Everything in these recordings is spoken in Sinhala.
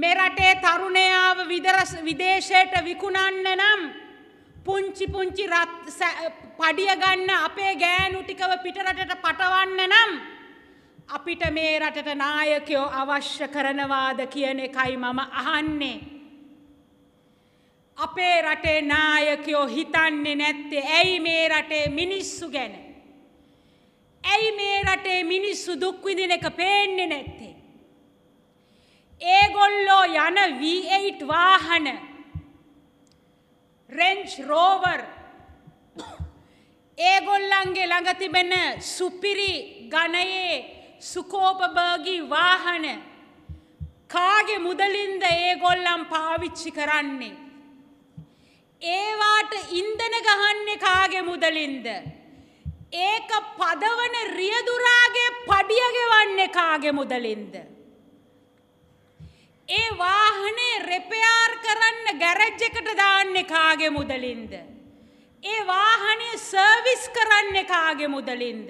මෙරටේ තරුණයාව විදේශයට විකුණන්න නම් පුංචි පුංචි පඩිය ගන්න අපේ ගෑනු ටිකව පිටරටට පටවන්න නම් අපිට මේ රටට නායකයෝ අවශ්‍ය කරනවාද කියන එකයි මම අහන්නේ. අපේ රටේ නායකයෝ හිතන්නේ නැත්තේ ඇයි මේ රටේ මිනිස්සු ගැන. ඇයි මේ රටේ මිනිස්සු දුක්විදින එක පේන්නේ නැත්තේ. ඒගොල්ලෝ යන V8 වාහන රෙන්ච් රෝවර් ඒගොල්ලන්ගේ ළඟ තිබෙන සුපිරි ගණයේ සුකෝපභාගී වාහන කාගේ මුදලින්ද ඒගොල්ලන් පාවිච්චි කරන්නේ ඒවාට ඉන්ධන ගහන්නේ කාගේ මුදලින්ද ඒක පදවන රියදුරාගේ පඩිය ගෙවන්නේ කාගේ මුදලින්ද ඒ වාහනේ රෙපයාර් කරන්න ගෑරේජ් එකට දාන්නේ කාගේ මුදලින්ද? ඒ වාහනේ සර්විස් කරන්නේ කාගේ මුදලින්ද?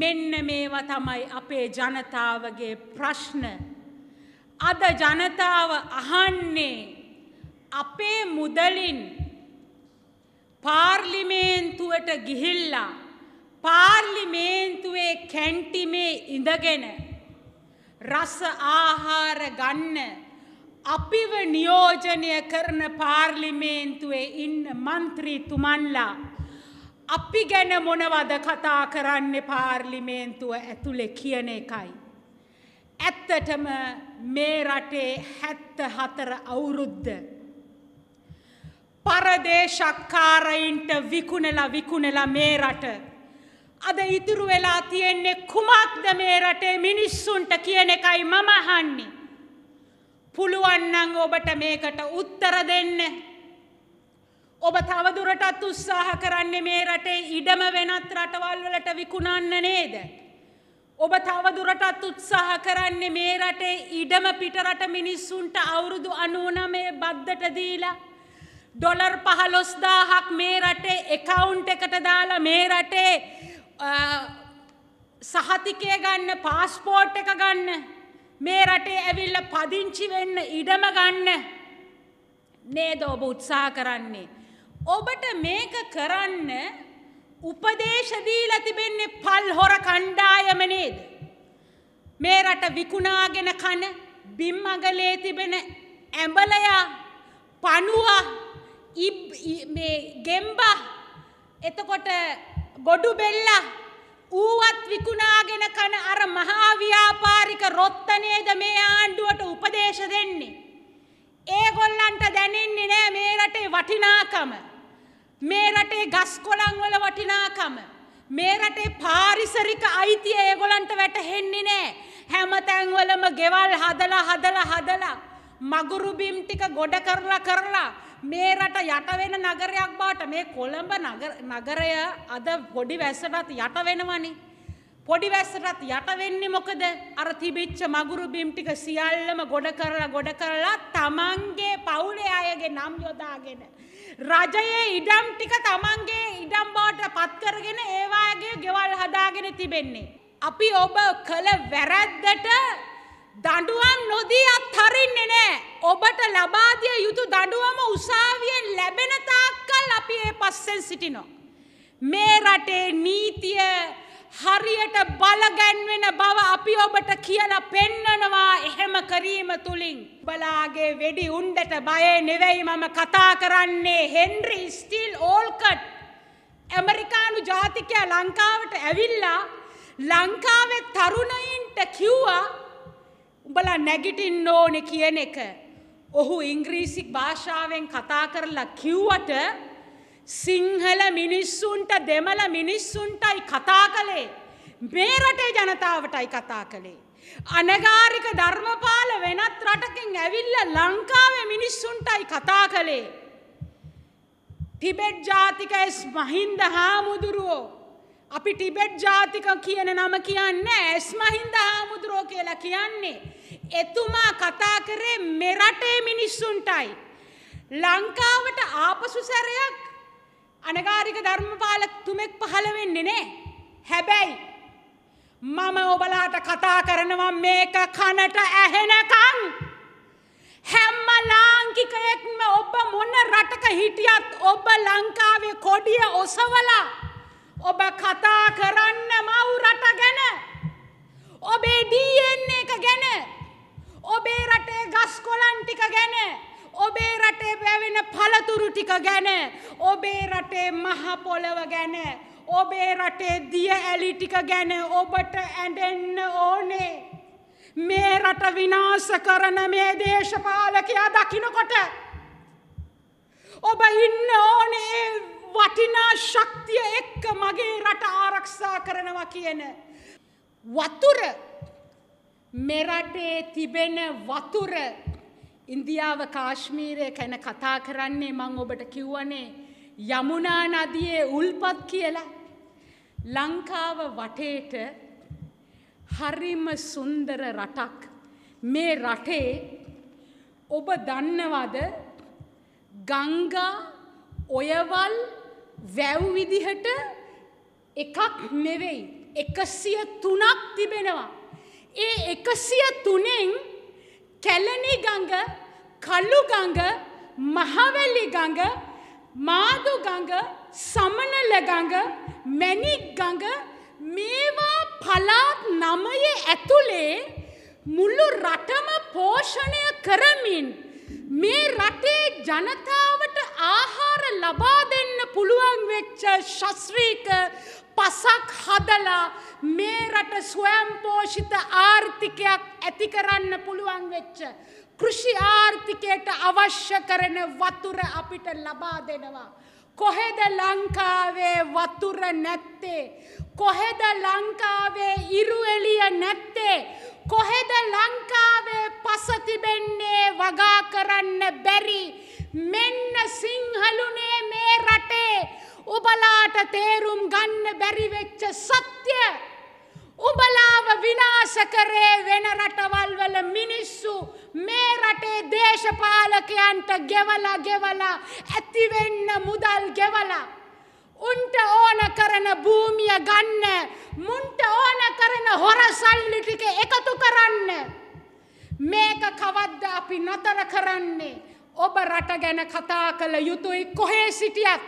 මෙන්න මේවා තමයි අපේ ජනතාවගේ ප්‍රශ්න. අද ජනතාව අහන්නේ අපේ මුදලින් පාර්ලිමේන්තුවට ගිහිල්ලා පාර්ලිමේන්තුවේ කැන්ටිමේ ඉඳගෙන රස ආහාර ගන්න අපිව නියෝජනය කරන පාර්ලිමේන්තුවේ ඉන්න මන්ත්‍රීතුමන්ලා අපි ගැන මොනවද කතා කරන්නේ පාර්ලිමේන්තුව ඇතුලේ කියන එකයි. ඇත්තටම මේ රටේ 74 අවුරුද්ද පරදේශක්කාරයින්ට විකුණලා විකුණලා මේ රට අද ඉතුරු වෙලා තියෙන්නේ කුමක්ද මේ රටේ මිනිස්සුන්ට කියන එකයි මම අහන්නේ. පුළුවන් නම් ඔබට මේකට උත්තර දෙන්න. ඔබ තවදුරටත් උත්සාහ කරන්නේ මේ රටේ ඉඩම වෙනත් රටවල් වලට විකුණන්න නේද? ඔබ තවදුරටත් උත්සාහ කරන්නේ මේ රටේ ඉඩම පිටරට මිනිස්සුන්ට අවුරුදු 99 බද්දට දීලා ඩොලර් 15000ක් මේ රටේ account එකට දාලා මේ රටේ සහතිකය ගන්න පාස්පෝට් එක ගන්න මේ රටේ ඇවිල්ල පදිංචි වෙන්න ඉඩම ගන්න නේද ඔබ උත්සාහ කරන්නේ. ඔබට මේක කරන්න උපදේශ දීලා තිබෙන්නේ පල් හොර කණ්ඩායම නේද? මේ රට විකුණාගෙන කන බිම්මගලේ තිබෙන ඇඹලයා පණුවා මේ ගෙම්බා එතකොට ගොඩු බෙල්ල ඌවත් විකුණාගෙන කන අර මහා ව්‍යාපාරික රොත්තනේද මේ ආණ්ඩුවට උපදේශ දෙන්නේ. ඒගොල්ලන්ට දැනෙන්නේ නෑ මේ රටේ වටිනාකම. මේ රටේ ගස් කොළන් වල වටිනාකම. මේ රටේ පාරිසරික අයිතිය ඒගොල්ලන්ට වැටහෙන්නේ නෑ. හැම තැන්වලම ගෙවල් හදලා හදලා හදලා මගුරු බිම් ටික ගොඩ කරලා කරලා මේ රට යට වෙන නගරයක් බවට මේ කොළඹ නගරය අද පොඩි වැස්සටත් යට වෙනවනේ. පොඩි වැස්සටත් යට වෙන්නේ මොකද? අර තිබිච්ච මගුරු බිම් ටික සියල්ලම ගොඩ කරලා ගොඩ කරලා තමන්ගේ පවුලේ අයගේ නම් යොදාගෙන රජයේ ඉඩම් ටික තමන්ගේ ඉඩම් බවට පත් කරගෙන ඒවාගේ ගෙවල් හදාගෙන තිබෙන්නේ. අපි ඔබ කළ වැරද්දට දඬුවම් නොදී අත්හරින්නේ නැහැ. ඔබට ලබා දිය යුතු දඬුවම උසාවියෙන් ලැබෙන තාක්කල් අපි ඒ පස්සෙන් සිටිනවා. මේ රටේ නීතිය හරියට බලගැන්වෙන බව අපි ඔබට කියලා පෙන්නනවා එහෙම කිරීම තුලින් බලාගේ වෙඩි උණ්ඩට බය නෙවෙයි මම කතා කරන්නේ හෙන්රි ස්ටිල් ඕල්කට් ඇමරිකානු ජාතිකයා ලංකාවට ඇවිල්ලා ලංකාවේ තරුණයින්ට කිව්වා උඹලා නැගිටින්න ඕනේ කියන එක ඔහු ඉංග්‍රීසි භාෂාවෙන් කතා කරලා කිව්වට සිංහල මිනිස්සුන්ට දෙමළ මිනිස්සුන්ටයි කතා කළේ මේ රටේ ජනතාවටයි කතා කළේ අනගාරික ධර්මපාල වෙනත් රටකින් ඇවිල්ලා ලංකාවේ මිනිස්සුන්ටයි කතා කළේ ටිබෙට් ජාතික එස් මහින්ද හාමුදුරුවෝ අපි ටිබෙට් ජාතික කියන නම කියන්න ඇස්මහින්ද හාමුදුරෝ කියලා කියන්නේ. එතුමා කතා කරේ මෙරටේ මිනිස්සුන්ටයි. ලංකාවට ආපසු සැරයක් අනගාරික ධර්මපාල තුමෙක් පහළ වෙන්නේ නෑ. හැබැයි මම ඔබලාට කතා කරනවා මේක කනට ඇහෙනකන්. හැම්ම ලාංකිකයෙක්ම ඔබ මොන රටක හිටියත් ඔබ ලංකාවේ කොඩිය ඔසවලා ඔබ කතා කරන්න මව් රට ගැන ඔබේ DNA එක ගැන ඔබේ රටේ ගස් කොළන් ටික ගැන ඔබේ රටේ වැවෙන පළතුරු ටික ගැන ඔබේ රටේ මහ පොළව ගැන ඔබේ රටේ දිය ඇලි ටික ගැන ඔබට ඇඬෙන්න ඕනේ මේ රට විනාශ කරන මේ දේශපාලකයා දකින්නකොට ඔබ ඉන්න ඕනේ වටිනා ශක්තිය එක්ක කරනවා කියන වතුර මෙරටේ තිබෙන වතුර ඉන්දියාව කාශ්මීරය කැන කතා කරන්නේ මං ඔබට කිව්වනේ යමුනා නදියේ උල්පත් කියලා ලංකාව වටේට හරිම සුන්දර රටක් මේ රටේ ඔබ දන්නවද ගංගා ඔයවල් වැව් විදිහට එකක් නෙවෙයි එකසිය තුනක් තිබෙනවා. ඒ එකසිය තුනෙන් කැලනිගඟ කල්ලුගඟ මහවැලිගඟ මාදුගඟ සමනලගඟ මැනික්ගඟ මේවා පලාත් නමය ඇතුළේ මුල්ලු රටම පෝෂණය කරමින් මේ රටේ ජනතාවට ආහාර ලබා දෙන්න පුළුවන් වෙච්ච ශස්ත්‍රීක පසක් හදලා මේ රට ස්වයම්පෝෂිත ආර්ථිකයක් ඇති කරන්න පුළුවන් වෙච්ච කෘෂි ආර්ථිකයට අවශ්‍ය කරන වතුර අපිට ලබා දෙනවා. කොහෙද ලංකාවේ වතුර නැත්තේ. කොහෙද ලංකාවේ ඉරුවෙලිය නැත්තේ. කොහෙද ලංකාවේ පසතිබෙන්නේ වගා කරන්න බැරි. මෙන්න සිංහලුනේ මේ රටේ ඔබලාට තේරුම් ගන්න බැරි වෙච්ච සත්‍ය උඹලාව විනාශ කරේ වෙන රටවල් වල මිනිස්සු මේ රටේ දේශපාලකයන්ට ගෙවලා ගෙවලා ඇති වෙන්න මුදල් ගෙවලා උන්ට ඕන කරන භූමිය ගන්න මුන්ට ඕන කරන හොර සල්ලි ටික එකතු කරන්න මේක කවද්ද අපි නතර කරන්නේ ඔබ රට ගැන කතා කළ යුතුයි කොහේ සිටියත්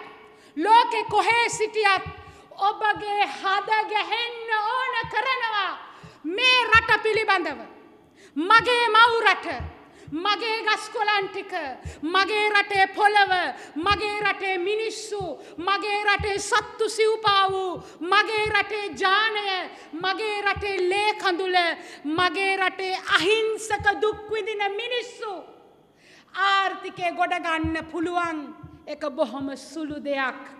ලෝකෙ කොහේ සිටියත් ඔබගේ හද ගැහෙන්න ඕන කරනවා මේ රට පිළිබඳව මගේ මවුරට මගේ ගස්කොලන් ටික මගේ රටේ පොළව මගේ රටේ මිනිස්සු මගේ රටේ සත්තු සිව්පා වූ මගේ රටේ ජානය මගේ රටේ ලේ කඳුල මගේ රටේ අහිංසක දුක් විඳින මිනිස්සු ආර්ථිකය ගොඩගන්න පුළුවන් එක බොහොම සුළු දෙයක්.